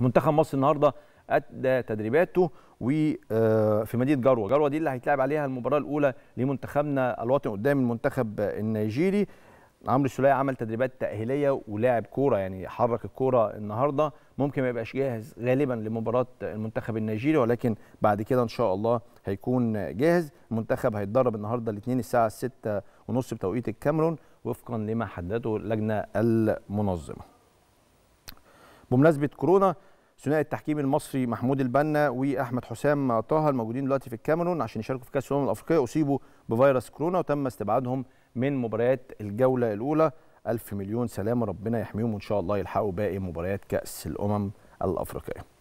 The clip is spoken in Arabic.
منتخب مصر النهارده ادى تدريباته وفي آه، مدينه جروه، جروه دي اللي هيتلعب عليها المباراه الاولى لمنتخبنا الوطني قدام المنتخب النيجيري. عمرو السوليه عمل تدريبات تاهيليه ولاعب كوره يعني حرك الكوره النهارده ممكن ما يبقاش جاهز غالبا لمباراه المنتخب النيجيري ولكن بعد كده ان شاء الله هيكون جاهز المنتخب هيتدرب النهارده الاثنين الساعه 6 ونص بتوقيت الكاميرون وفقا لما حددته اللجنه المنظمه بمناسبه كورونا ثنائي التحكيم المصري محمود البنا واحمد حسام طه الموجودين دلوقتي في الكاميرون عشان يشاركوا في كاس الامم الافريقيه اصيبوا بفيروس كورونا وتم استبعادهم من مباريات الجوله الاولى ألف مليون سلامة ربنا يحميهم وإن شاء الله يلحقوا باقي مباريات كأس الأمم الأفريقية